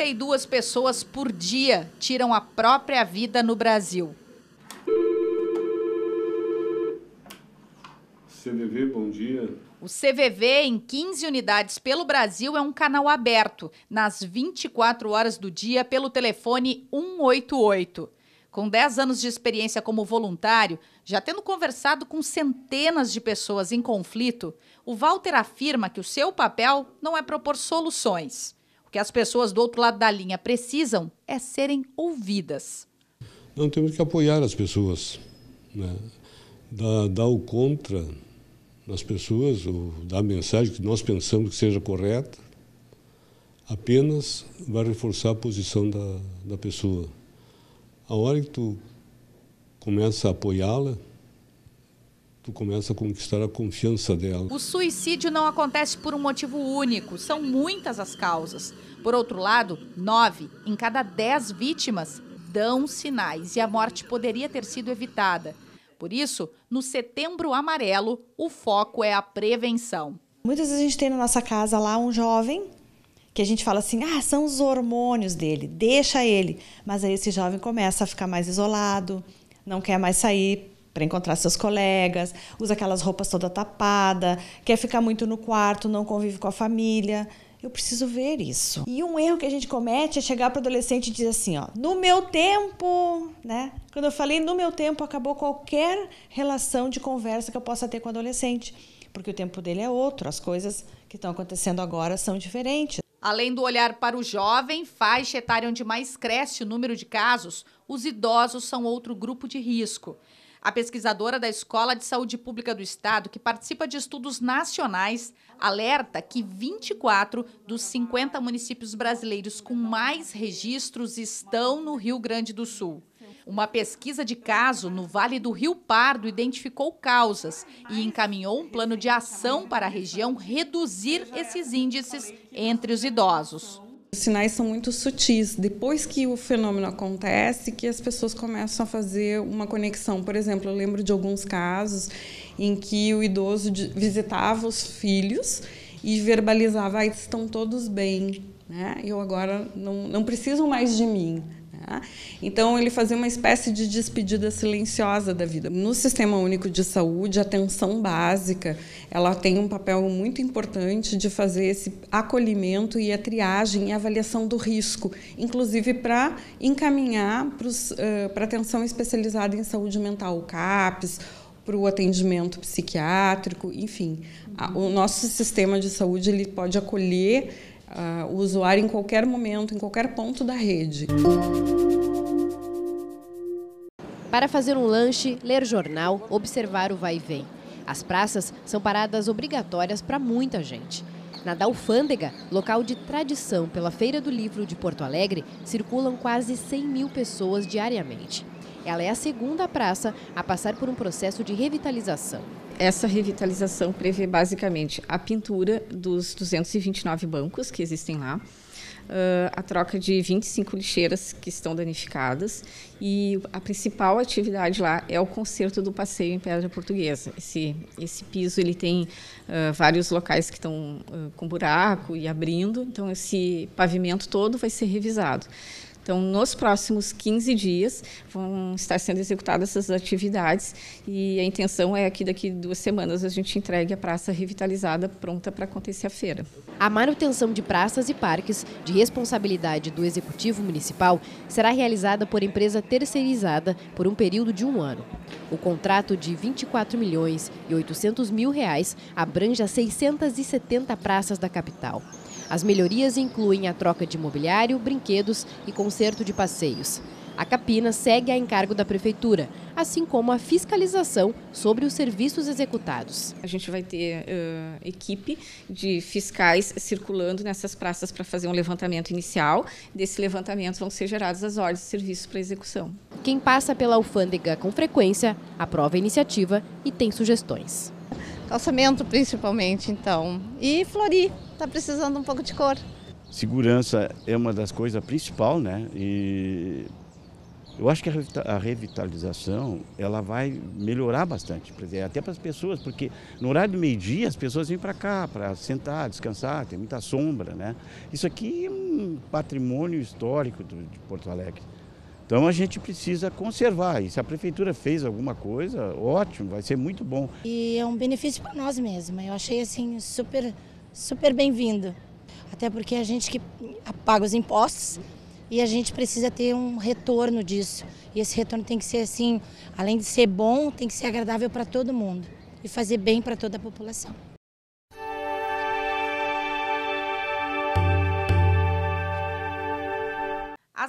32 pessoas por dia tiram a própria vida no Brasil. CVV, bom dia. O CVV, em 15 unidades pelo Brasil, é um canal aberto, nas 24 horas do dia, pelo telefone 188. Com 10 anos de experiência como voluntário, já tendo conversado com centenas de pessoas em conflito, o Walter afirma que o seu papel não é propor soluções, o que as pessoas do outro lado da linha precisam é serem ouvidas. Não temos que apoiar as pessoas, né? dar, dar o contra nas pessoas, ou dar a mensagem que nós pensamos que seja correta, apenas vai reforçar a posição da, da pessoa. A hora que tu começa a apoiá-la, tu começa a conquistar a confiança dela. O suicídio não acontece por um motivo único, são muitas as causas. Por outro lado, nove em cada dez vítimas dão sinais e a morte poderia ter sido evitada. Por isso, no Setembro Amarelo, o foco é a prevenção. Muitas vezes a gente tem na nossa casa lá um jovem que a gente fala assim: ah, são os hormônios dele, deixa ele. Mas aí esse jovem começa a ficar mais isolado, não quer mais sair para encontrar seus colegas, usa aquelas roupas toda tapada, quer ficar muito no quarto, não convive com a família. Eu preciso ver isso. E um erro que a gente comete é chegar para o adolescente e dizer assim, ó, no meu tempo, né? Quando eu falei no meu tempo, acabou qualquer relação de conversa que eu possa ter com o adolescente, porque o tempo dele é outro, as coisas que estão acontecendo agora são diferentes. Além do olhar para o jovem, faixa etária onde mais cresce o número de casos, os idosos são outro grupo de risco. A pesquisadora da Escola de Saúde Pública do Estado, que participa de estudos nacionais, alerta que 24 dos 50 municípios brasileiros com mais registros estão no Rio Grande do Sul. Uma pesquisa de caso no Vale do Rio Pardo identificou causas e encaminhou um plano de ação para a região reduzir esses índices entre os idosos. Os sinais são muito sutis. Depois que o fenômeno acontece, que as pessoas começam a fazer uma conexão. Por exemplo, eu lembro de alguns casos em que o idoso visitava os filhos e verbalizava: ah, estão todos bem, né? Eu agora não, não precisam mais de mim. Tá? Então, ele fazia uma espécie de despedida silenciosa da vida. No Sistema Único de Saúde, a atenção básica ela tem um papel muito importante de fazer esse acolhimento e a triagem e avaliação do risco, inclusive para encaminhar para uh, atenção especializada em saúde mental, o CAPS, para o atendimento psiquiátrico, enfim. O nosso sistema de saúde ele pode acolher ah, o usuário em qualquer momento, em qualquer ponto da rede. Para fazer um lanche, ler jornal, observar o vai e vem. As praças são paradas obrigatórias para muita gente. Na Dalfândega, Alfândega, local de tradição pela Feira do Livro de Porto Alegre, circulam quase 100 mil pessoas diariamente. Ela é a segunda praça a passar por um processo de revitalização. Essa revitalização prevê basicamente a pintura dos 229 bancos que existem lá, a troca de 25 lixeiras que estão danificadas e a principal atividade lá é o conserto do passeio em pedra portuguesa. Esse, esse piso ele tem uh, vários locais que estão uh, com buraco e abrindo, então esse pavimento todo vai ser revisado. Então, nos próximos 15 dias vão estar sendo executadas essas atividades e a intenção é que daqui duas semanas a gente entregue a praça revitalizada pronta para acontecer a feira. A manutenção de praças e parques de responsabilidade do Executivo Municipal será realizada por empresa terceirizada por um período de um ano. O contrato de 24 milhões e 800 mil reais abrange 670 praças da capital. As melhorias incluem a troca de mobiliário, brinquedos e conserto de passeios. A capina segue a encargo da prefeitura, assim como a fiscalização sobre os serviços executados. A gente vai ter uh, equipe de fiscais circulando nessas praças para fazer um levantamento inicial. Desse levantamento vão ser geradas as ordens de serviço para execução. Quem passa pela alfândega com frequência aprova a iniciativa e tem sugestões calçamento principalmente, então. E florir, está precisando um pouco de cor. Segurança é uma das coisas principal, né? E eu acho que a revitalização ela vai melhorar bastante, até para as pessoas, porque no horário do meio-dia as pessoas vêm para cá para sentar, descansar, tem muita sombra, né? Isso aqui é um patrimônio histórico de Porto Alegre. Então a gente precisa conservar. E se a prefeitura fez alguma coisa, ótimo, vai ser muito bom. E é um benefício para nós mesmos. Eu achei assim super, super bem-vindo. Até porque a gente que paga os impostos e a gente precisa ter um retorno disso. E esse retorno tem que ser assim, além de ser bom, tem que ser agradável para todo mundo e fazer bem para toda a população.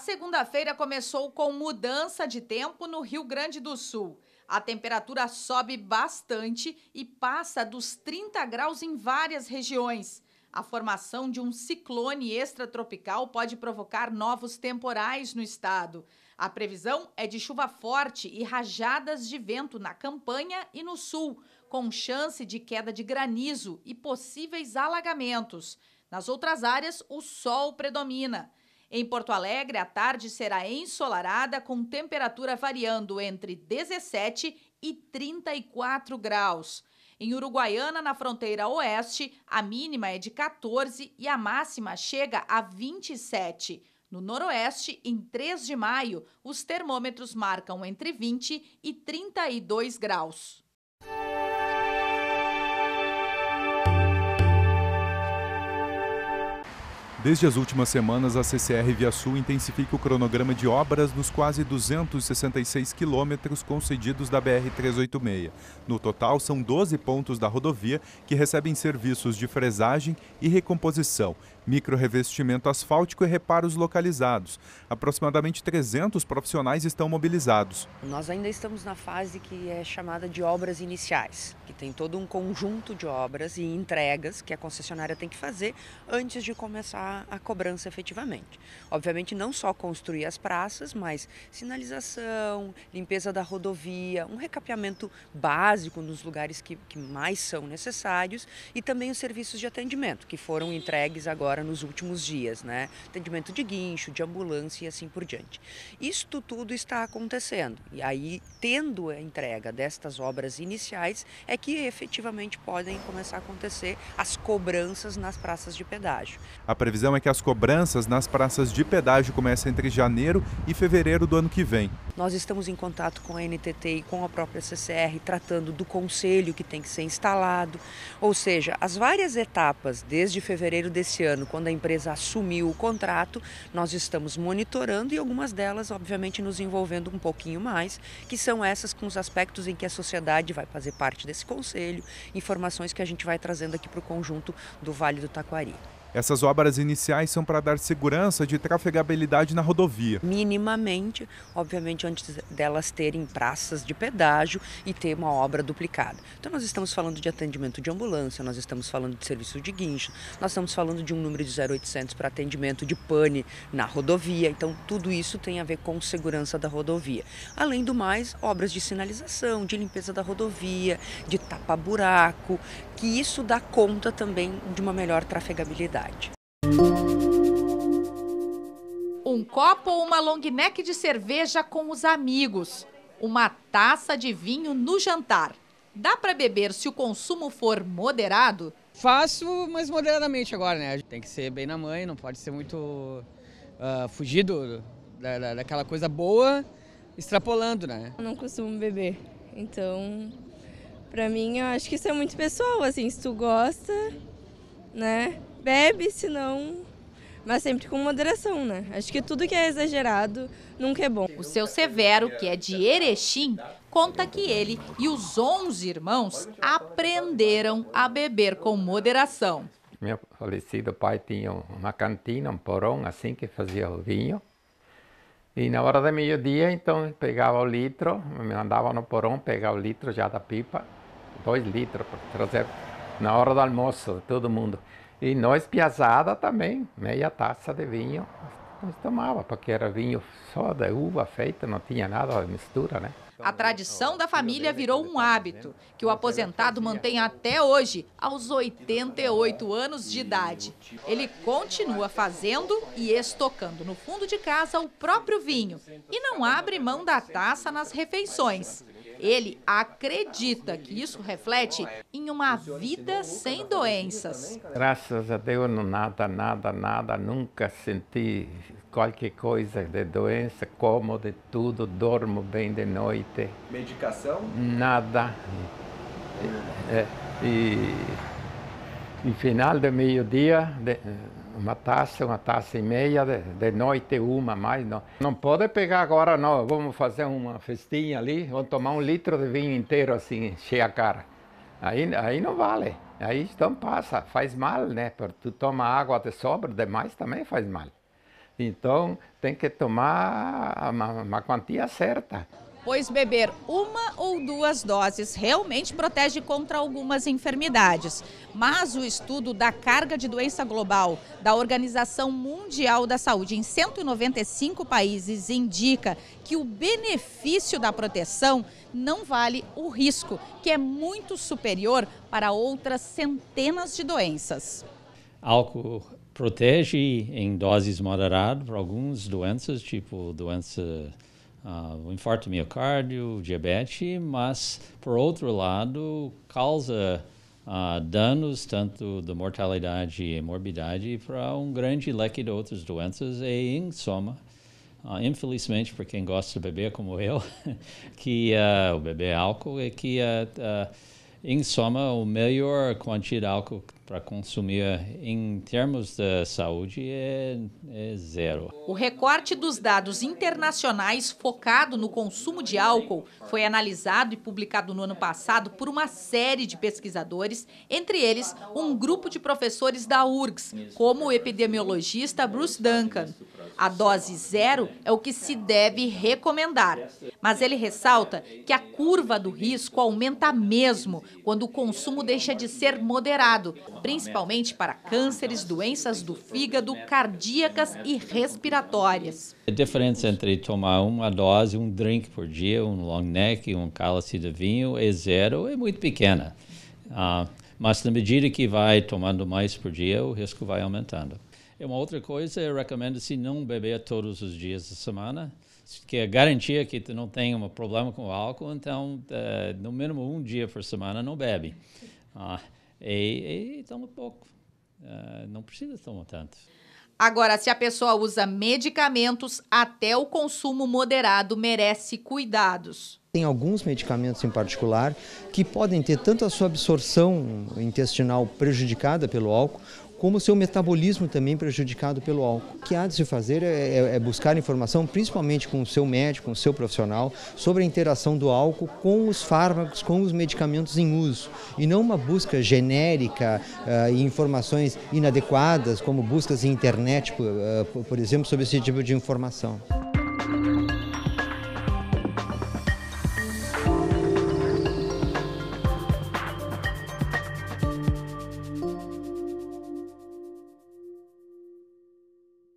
segunda-feira começou com mudança de tempo no Rio Grande do Sul. A temperatura sobe bastante e passa dos 30 graus em várias regiões. A formação de um ciclone extratropical pode provocar novos temporais no estado. A previsão é de chuva forte e rajadas de vento na campanha e no sul, com chance de queda de granizo e possíveis alagamentos. Nas outras áreas, o sol predomina. Em Porto Alegre, a tarde será ensolarada com temperatura variando entre 17 e 34 graus. Em Uruguaiana, na fronteira oeste, a mínima é de 14 e a máxima chega a 27. No noroeste, em 3 de maio, os termômetros marcam entre 20 e 32 graus. Desde as últimas semanas, a CCR Via Sul intensifica o cronograma de obras nos quase 266 quilômetros concedidos da BR-386. No total, são 12 pontos da rodovia que recebem serviços de fresagem e recomposição, microrevestimento asfáltico e reparos localizados. Aproximadamente 300 profissionais estão mobilizados. Nós ainda estamos na fase que é chamada de obras iniciais, que tem todo um conjunto de obras e entregas que a concessionária tem que fazer antes de começar a cobrança efetivamente. Obviamente, não só construir as praças, mas sinalização, limpeza da rodovia, um recapeamento básico nos lugares que, que mais são necessários e também os serviços de atendimento, que foram entregues agora agora nos últimos dias, né? Atendimento de guincho, de ambulância e assim por diante. Isto tudo está acontecendo. E aí, tendo a entrega destas obras iniciais, é que efetivamente podem começar a acontecer as cobranças nas praças de pedágio. A previsão é que as cobranças nas praças de pedágio comecem entre janeiro e fevereiro do ano que vem. Nós estamos em contato com a NTT e com a própria CCR, tratando do conselho que tem que ser instalado, ou seja, as várias etapas desde fevereiro desse ano ano, quando a empresa assumiu o contrato, nós estamos monitorando e algumas delas, obviamente, nos envolvendo um pouquinho mais, que são essas com os aspectos em que a sociedade vai fazer parte desse conselho, informações que a gente vai trazendo aqui para o conjunto do Vale do Taquari. Essas obras iniciais são para dar segurança de trafegabilidade na rodovia. Minimamente, obviamente, antes delas terem praças de pedágio e ter uma obra duplicada. Então, nós estamos falando de atendimento de ambulância, nós estamos falando de serviço de guincho, nós estamos falando de um número de 0800 para atendimento de pane na rodovia. Então, tudo isso tem a ver com segurança da rodovia. Além do mais, obras de sinalização, de limpeza da rodovia, de tapa-buraco, que isso dá conta também de uma melhor trafegabilidade. Um copo ou uma long neck de cerveja com os amigos, uma taça de vinho no jantar. Dá para beber se o consumo for moderado? Faço, mas moderadamente agora, né? Tem que ser bem na mãe, não pode ser muito uh, fugido da, da, daquela coisa boa, extrapolando, né? Eu não costumo beber, então Pra mim, eu acho que isso é muito pessoal, assim, se tu gosta, né? Bebe, se não, mas sempre com moderação, né? Acho que tudo que é exagerado nunca é bom. O seu Severo, que é de Erechim, conta que ele e os 11 irmãos aprenderam a beber com moderação. Meu falecido pai tinha uma cantina, um porão, assim que fazia o vinho. E na hora do meio-dia, então, pegava o litro, me mandava no porão pegar o litro já da pipa dois litros para trazer na hora do almoço, todo mundo. E nós, piazada também, meia taça de vinho, nós tomava, porque era vinho só da uva feita, não tinha nada, mistura, né? A tradição da família virou um hábito, que o aposentado mantém até hoje, aos 88 anos de idade. Ele continua fazendo e estocando no fundo de casa o próprio vinho e não abre mão da taça nas refeições. Ele acredita que isso reflete em uma vida sem doenças. Graças a Deus, nada, nada, nada. Nunca senti qualquer coisa de doença, como de tudo, dormo bem de noite. Medicação? Nada. E, e, e final do meio-dia, uma taça, uma taça e meia, de, de noite uma mais. Não. não pode pegar agora, não, vamos fazer uma festinha ali, vamos tomar um litro de vinho inteiro assim, cheia a cara. Aí, aí não vale, aí então passa, faz mal, né? Porque tu toma água de sobra, demais também faz mal. Então tem que tomar uma, uma quantia certa pois beber uma ou duas doses realmente protege contra algumas enfermidades. Mas o estudo da carga de doença global da Organização Mundial da Saúde em 195 países indica que o benefício da proteção não vale o risco, que é muito superior para outras centenas de doenças. Álcool protege em doses moderadas para algumas doenças, tipo doença uh, infarto miocárdio, diabetes, mas, por outro lado, causa uh, danos tanto de mortalidade e morbidade para um grande leque de outras doenças e, em soma, Uh, infelizmente para quem gosta de beber como eu, que uh, o beber álcool é que uh, uh, em soma a melhor quantidade de álcool para consumir em termos da saúde é, é, zero. O recorte dos dados internacionais focado no consumo de álcool foi analisado e publicado no ano passado por uma série de pesquisadores, entre eles um grupo de professores da URGS, como o epidemiologista Bruce Duncan. A dose zero é o que se deve recomendar, mas ele ressalta que a curva do risco aumenta mesmo quando o consumo deixa de ser moderado, principalmente para cânceres, doenças do fígado, cardíacas e respiratórias. A diferença entre tomar uma dose, um drink por dia, um long neck, um cálice de vinho é zero, é muito pequena. Uh, mas na medida que vai tomando mais por dia, o risco vai aumentando. E é uma outra coisa, eu recomendo se não beber todos os dias da semana, que é garantia que tu não tem um problema com o álcool, então uh, no mínimo um dia por semana não bebe. Uh, e, e toma pouco. Uh, não precisa tomar tanto. Agora, se a pessoa usa medicamentos, até o consumo moderado merece cuidados. Tem alguns medicamentos em particular que podem ter tanto a sua absorção intestinal prejudicada pelo álcool, como o seu metabolismo também prejudicado pelo álcool. O que há de se fazer é, é, é, buscar informação, principalmente com o seu médico, com o seu profissional, sobre a interação do álcool com os fármacos, com os medicamentos em uso, e não uma busca genérica uh, e informações inadequadas, como buscas em internet, por, uh, por exemplo, sobre esse tipo de informação.